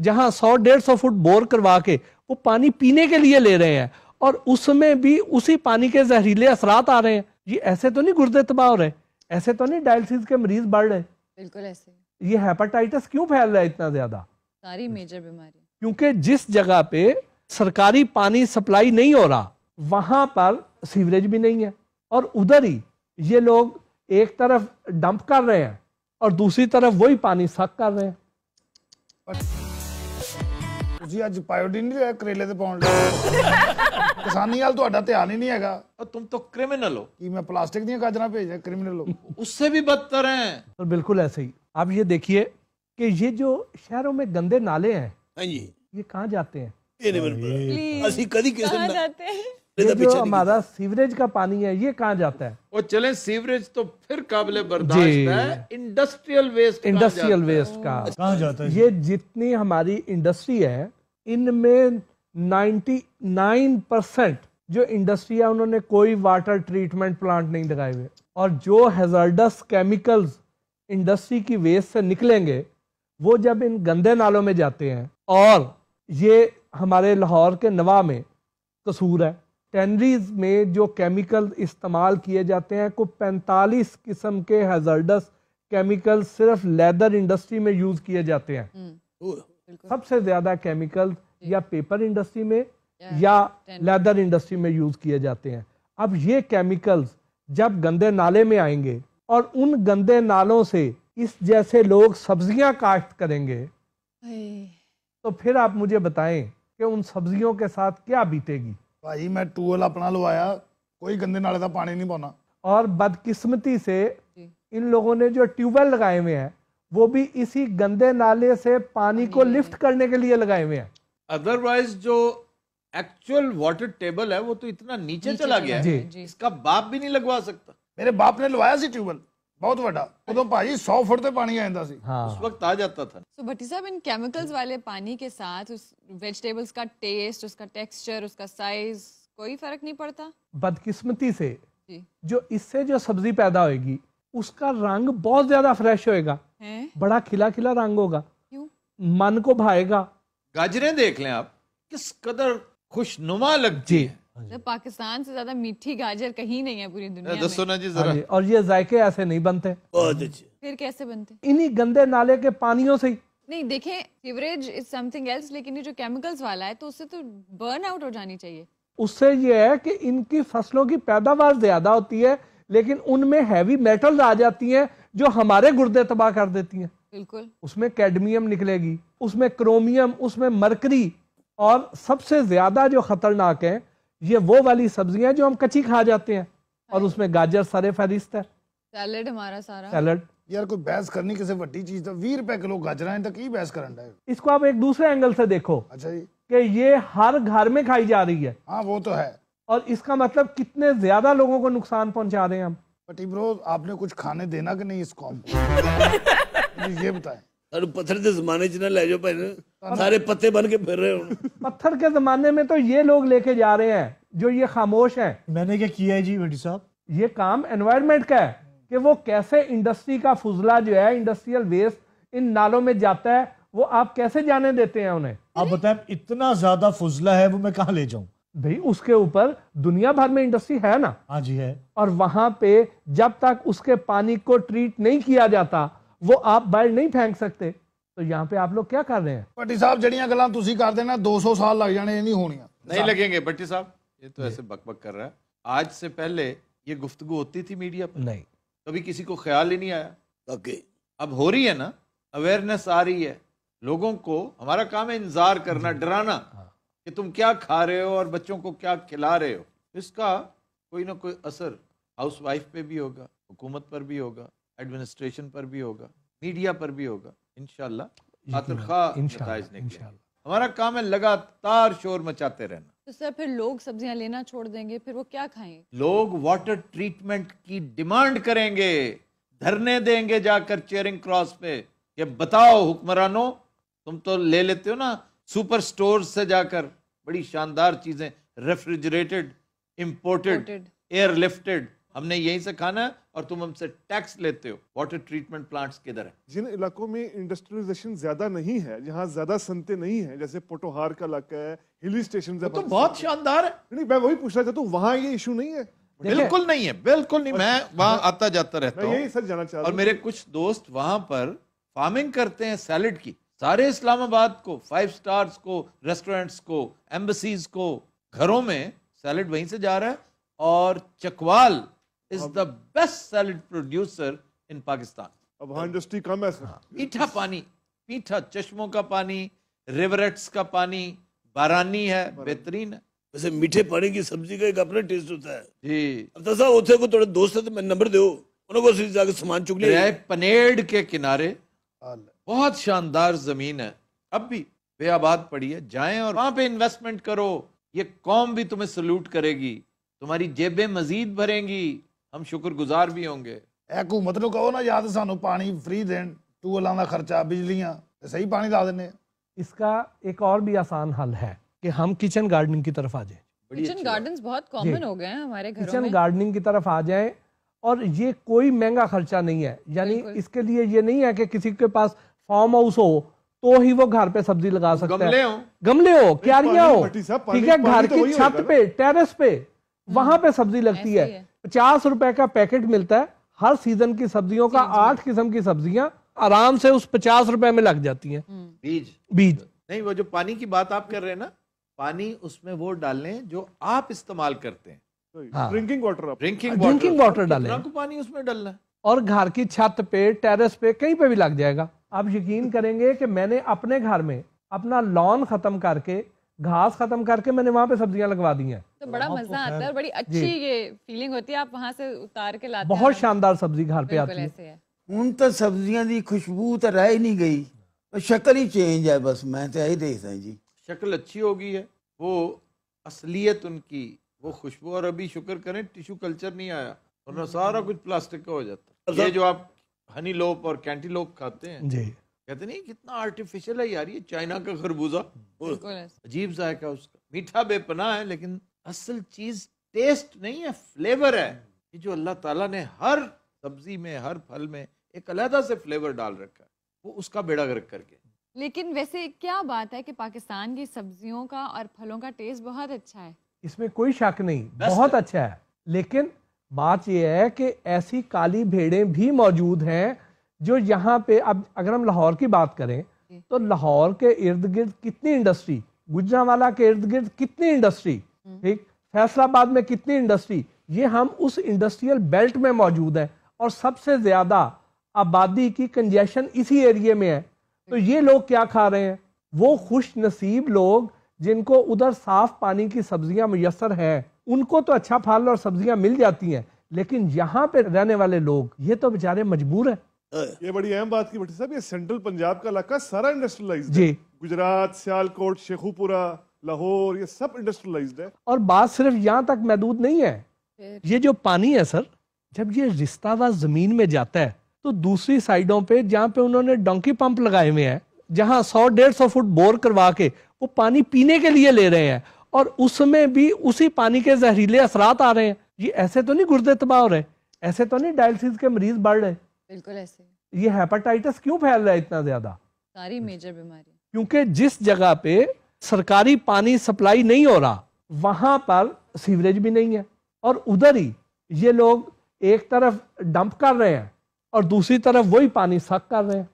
जहां सौ डेढ़ सौ फुट बोर करवा के वो पानी पीने के लिए ले रहे हैं और उसमें भी उसी पानी के जहरीले असरात आ रहे हैं ये ऐसे तो नहीं गुर्दे तबाह हो रहे ऐसे तो नहीं डायलिसिस के मरीज बढ़ रहे बिल्कुल ऐसे ये हेपेटाइटिस क्यों फैल रहा है इतना ज्यादा सारी मेजर बीमारी क्योंकि जिस जगह पे सरकारी पानी सप्लाई नहीं हो रहा वहां पर सीवरेज भी नहीं है और उधर ही ये लोग एक तरफ डंप कर रहे हैं और दूसरी तरफ वही पानी सक कर रहे हैं ਤੁਸੀਂ ਅੱਜ ਪਾਇਓਡੀਨ ਨਹੀਂ ਲਿਆ ਕਰੇਲੇ ਤੇ ਪਾਉਣ ਲਈ ਕਿਸਾਨੀ ਵਾਲ ਤੁਹਾਡਾ ਧਿਆਨ ਹੀ ਨਹੀਂ ਹੈਗਾ ਉਹ ਤੁਮ तो ਕ੍ਰਿਮੀਨਲ ਹੋ ਕੀ ਮੈਂ ਪਲਾਸਟਿਕ ਦੀਆਂ ਗਾਜਰਾਂ ਭੇਜਾਂ ਕ੍ਰਿਮੀਨਲ ਲੋਕ उससे भी बदतर हैं और बिल्कुल ऐसे ही आप ये देखिए कि ये जो शहरों में गंदे नाले हैं ਹਾਂਜੀ ये कहाँ जाते हैं ਇਹ ਨਹੀਂ ਮੈਨੂੰ ਪਤਾ ਅਸੀਂ ਕਦੀ ਕਿਸੇ ਨੂੰ ਨਾ- जाते हैं ये जो हमारा सीवरेज का पानी है ये कहाँ जाता है और चले सीवरेज तो फिर काबिल बर्दाश्त है इंडस्ट्रियल वेस्ट इंडस्ट्रियल वेस्ट का कहाँ जाता है ये जितनी हमारी इंडस्ट्री है इनमें 99 परसेंट जो इंडस्ट्री है उन्होंने कोई वाटर ट्रीटमेंट प्लांट नहीं लगाए हुए और जो हेजर्डस केमिकल्स इंडस्ट्री की वेस्ट से निकलेंगे वो जब इन गंदे नालों में जाते हैं और ये हमारे लाहौर के नवा में कसूर है टेनरीज में जो केमिकल इस्तेमाल किए जाते हैं कुछ पैंतालीस किस्म के हेजर्डस केमिकल सिर्फ लेदर इंडस्ट्री में यूज़ किए जाते हैं हम्म। सबसे ज़्यादा केमिकल्स या पेपर इंडस्ट्री में या लेदर इंडस्ट्री में यूज किए जाते हैं अब ये केमिकल्स जब गंदे नाले में आएंगे और उन गंदे नालों से इस जैसे लोग सब्जियां काश्त करेंगे तो फिर आप मुझे बताएं कि उन सब्जियों के साथ क्या बीतेगी भाई मैं ट्यूबवेल अपना लुआया कोई गंदे नाले का पानी नहीं पाना और बदकिस्मती से इन लोगों ने जो ट्यूबवेल लगाए हुए हैं वो भी इसी गंदे नाले से पानी को लिफ्ट करने के लिए लगाए हुए हैं अदरवाइज जो एक्चुअल वाटर टेबल है वो तो इतना नीचे, नीचे चला, गया जी। है इसका बाप भी नहीं लगवा सकता मेरे ਮੇਰੇ ਬਾਪ ਨੇ ਲਵਾਇਆ ਸੀ ਟਿਊਬਲ ਬਹੁਤ ਵੱਡਾ ਉਦੋਂ ਭਾਜੀ 100 ਫੁੱਟ ਤੇ ਪਾਣੀ सी हाँ। उस वक्त आ जाता था ਸੋ भट्टी साहब इन केमिकल्स वाले पानी के साथ उस वेजिटेबल्स का टेस्ट उसका टेक्सचर उसका साइज कोई फर्क नहीं पड़ता बदकिस्मती से जो इससे जो सब्जी पैदा होगी उसका रंग बहुत ज्यादा फ्रेश होएगा बड़ा खिला खिला रंग होगा क्यों मन को भाएगा गाजरें देख लें आप किस कदर खुशनुमा लगती है तो हाँ पाकिस्तान से ज्यादा मीठी गाजर कहीं नहीं है पूरी दुनिया दसो तो ना जी जरा हाँ और ये जायके ऐसे नहीं बनते बहुत अच्छे फिर कैसे बनते इन्हीं गंदे नाले के पानियों से ही नहीं देखें सीवरेज इज समथिंग एल्स लेकिन ये जो केमिकल्स वाला है तो उससे तो बर्न आउट हो जानी चाहिए उससे ये है कि इनकी फसलों की पैदावार ज्यादा होती है लेकिन उनमें हैवी मेटल्स आ जाती हैं जो हमारे गुर्दे तबाह कर देती हैं बिल्कुल उसमें कैडमियम निकलेगी उसमें क्रोमियम उसमें मरकरी और सबसे ज्यादा जो खतरनाक है ये वो वाली सब्जियां जो हम कच्ची खा जाते हैं और हाँ। उसमें गाजर सारे फहरिस्त है सैलड हमारा सारा सैलड यार कोई बहस करनी किसी वड्डी चीज तो रुपए किलो गाजरा तक ही बहस कर इसको आप एक दूसरे एंगल से देखो अच्छा जी कि ये हर घर में खाई जा रही है हाँ वो तो है और इसका मतलब कितने ज्यादा लोगों को नुकसान पहुंचा रहे हैं हम पटी ब्रो आपने कुछ खाने देना कि नहीं इस कॉम ये बताएं अरे पत्थर के जमाने च ना ले जाओ भाई सारे पत्ते बन के फिर रहे हो पत्थर के जमाने में तो ये लोग लेके जा रहे हैं जो ये खामोश हैं मैंने क्या किया है जी वेटी साहब ये काम एनवायरमेंट का है कि वो कैसे इंडस्ट्री का फुजला जो है इंडस्ट्रियल वेस्ट इन नालों में जाता है वो आप कैसे जाने देते हैं उन्हें आप बताएं इतना ज्यादा फुजला है वो मैं कहा ले जाऊं भाई उसके ऊपर दुनिया भर में इंडस्ट्री है ना हाँ जी है और वहां पे जब तक उसके पानी को ट्रीट नहीं किया जाता वो आप बाहर नहीं फेंक सकते तो यहाँ पे आप लोग क्या कर रहे हैं भट्टी साहब जड़िया गल कर देना दो सौ साल लग जाने नहीं होनी नहीं लगेंगे भट्टी साहब ये तो ऐसे बक बक कर रहा है आज से पहले ये गुफ्तगु होती थी मीडिया पर नहीं कभी किसी को ख्याल ही नहीं आया ओके अब हो रही है ना अवेयरनेस आ रही है लोगों को हमारा काम है इंतजार करना डराना हाँ। कि तुम क्या खा रहे हो और बच्चों को क्या खिला रहे हो इसका कोई ना कोई असर हाउसवाइफ पे भी होगा हुकूमत पर भी होगा एडमिनिस्ट्रेशन पर भी होगा मीडिया पर भी होगा इनशाला हमारा काम है लगातार शोर मचाते रहना तो सर फिर लोग सब्जियां लेना छोड़ देंगे फिर वो क्या खाएंगे लोग वाटर ट्रीटमेंट की डिमांड करेंगे धरने देंगे जाकर चेयरिंग क्रॉस पे ये बताओ हुक्मरानों तुम तो ले लेते हो ना सुपर स्टोर से जाकर बड़ी शानदार चीजें रेफ्रिजरेटेड इम्पोर्टेड एयरलिफ्टेड हमने यहीं से खाना है और तुम हमसे टैक्स लेते हो वाटर ट्रीटमेंट प्लांट्स किधर है जिन इलाकों में इंडस्ट्रियलाइजेशन ज्यादा नहीं है जहाँ ज्यादा संते नहीं है जैसे पोटोहार का इलाका है हिल स्टेशन तो बहुत शानदार है नहीं मैं वही पूछ रहा था तो वहाँ ये इशू नहीं है बिल्कुल नहीं है बिल्कुल नहीं मैं वहाँ आता जाता रहता हूँ यही सर जाना चाहता और मेरे कुछ दोस्त वहाँ पर फार्मिंग करते हैं सैलड की सारे इस्लामाबाद को फाइव स्टार्स को रेस्टोरेंट्स को एम्बसीज को घरों में सैलड वहीं से जा रहा है और Chakwal is the best salad producer in Pakistan. अब हाँ इंडस्ट्री कम है हाँ, मीठा पानी मीठा चश्मों का पानी रिवरेट्स का पानी बारानी है बेहतरीन है वैसे मीठे पानी की सब्जी का एक अपना टेस्ट होता है जी अब तो साहब उसे को थोड़े दोस्त है तो मैं नंबर दो उन्होंने जाकर सामान चुक लिया पनेड के किनारे हाँ, बहुत शानदार जमीन है अब भी वे आबाद पड़ी है जाए और वहां पे इन्वेस्टमेंट करो ये कौम भी तुम्हें सल्यूट करेगी तुम्हारी जेबें मजीद भरेंगी हम ਸ਼ੁਕਰਗੁਜ਼ਾਰ ਵੀ ਹੋਗੇ ਇਹ ਹਕੂਮਤ ਨੂੰ ਕਹੋ ਨਾ ਜਾਂ ਤਾਂ ਸਾਨੂੰ ਪਾਣੀ ਫ੍ਰੀ ਦੇਣ ਟੂਲਾਂ ਦਾ ਖਰਚਾ ਬਿਜਲੀਆਂ ਤੇ ਸਹੀ ਪਾਣੀ इसका एक और भी आसान हल है कि हम किचन गार्डनिंग की तरफ आ जाए किचन गार्डन बहुत कॉमन हो गए हैं हमारे घरों किचन गार्डनिंग की तरफ आ जाए और ये कोई महंगा खर्चा नहीं है यानी इसके लिए ये नहीं है कि किसी के पास फार्म हाउस हो तो ही वो घर पे सब्जी लगा सकते हैं गमले हो गमले हो क्यारियां हो ठीक है घर तो की छत पे टेरेस पे हम्म। वहां पे सब्जी लगती है पचास रुपए का पैकेट मिलता है हर सीजन की सब्जियों का आठ किस्म की सब्जियां आराम से उस पचास रुपए में लग जाती हैं हम्म। बीज बीज नहीं वो जो पानी की बात आप कर रहे हैं ना पानी उसमें वो डालने जो आप इस्तेमाल करते हैं drinking water drinking drinking water डालें पानी उसमें डालना है और घर की छत पे टेरेस पे कहीं पे भी लग जाएगा आप यकीन करेंगे कि मैंने अपने घर में अपना लॉन खत्म करके घास खत्म करके मैंने वहाँ पे सब्जियाँ लगवा दी हैं तो बड़ा मजा तो आता है और बड़ी अच्छी ये फीलिंग होती है आप वहाँ से उतार के लाते बहुत शानदार सब्जी घर पे आती है उन ਹੁਣ ਤਾਂ ਸਬਜ਼ੀਆਂ ਦੀ ਖੁਸ਼ਬੂ ਤਾਂ ਰਹਿ ਹੀ ਨਹੀਂ शक्ल ही चेंज है बस मैं तो यही देखता हूँ जी शक्ल अच्छी हो गई है वो असलियत उनकी वो खुशबू और अभी शुक्र करें टिश्यू कल्चर नहीं आया वरना सारा कुछ प्लास्टिक का हो जाता है ये जो आप हनी लोप और कैंटी लोप खाते हैं जी कहते नहीं कितना आर्टिफिशियल है यार ये चाइना का खरबूजा अजीब जायका उसका मीठा बेपना है लेकिन असल चीज टेस्ट नहीं है फ्लेवर है ये जो अल्लाह ताला ने हर सब्जी में हर फल में एक अलहदा से फ्लेवर डाल रखा है वो उसका बेड़ा गर्क करके लेकिन वैसे क्या बात है कि पाकिस्तान की सब्जियों का और फलों का टेस्ट बहुत अच्छा है इसमें कोई शक नहीं बहुत अच्छा है लेकिन बात यह है कि ऐसी काली भेड़ें भी मौजूद हैं जो यहाँ पे अब अगर हम लाहौर की बात करें तो लाहौर के इर्द गिर्द कितनी इंडस्ट्री गुजरावाला के इर्द गिर्द कितनी इंडस्ट्री हम्म। ठीक फैसलाबाद में कितनी इंडस्ट्री ये हम उस इंडस्ट्रियल बेल्ट में मौजूद है और सबसे ज्यादा आबादी की कंजेशन इसी एरिए में है तो ये लोग क्या खा रहे हैं वो खुश नसीब लोग जिनको उधर साफ पानी की सब्जियां मैसर हैं उनको तो अच्छा फल और सब्जियां मिल जाती हैं लेकिन यहाँ पे रहने वाले लोग ये तो बेचारे मजबूर हैं हाँ। ये बड़ी अहम बात की भट्टी साहब ये सेंट्रल पंजाब का इलाका सारा इंडस्ट्रियलाइज है गुजरात सियालकोट शेखुपुरा लाहौर ये सब इंडस्ट्रियलाइज है और बात सिर्फ यहाँ तक महदूद नहीं है ये जो पानी है सर जब ये रिश्ता जमीन में जाता है तो दूसरी साइडों पे जहाँ पे उन्होंने डोंकी पंप लगाए हुए हैं जहाँ सौ डेढ़ सौ फुट बोर करवा के वो पानी पीने के लिए ले रहे हैं और उसमें भी उसी पानी के जहरीले असरात आ रहे हैं ये ऐसे तो नहीं गुर्दे तबाह हो रहे ऐसे तो नहीं डायलिसिस के मरीज बढ़ रहे बिल्कुल ऐसे ये हेपेटाइटिस क्यों फैल रहा है इतना ज्यादा सारी मेजर बीमारी क्योंकि जिस जगह पे सरकारी पानी सप्लाई नहीं हो रहा वहां पर सीवरेज भी नहीं है और उधर ही ये लोग एक तरफ डंप कर रहे हैं और दूसरी तरफ वही पानी सक कर रहे हैं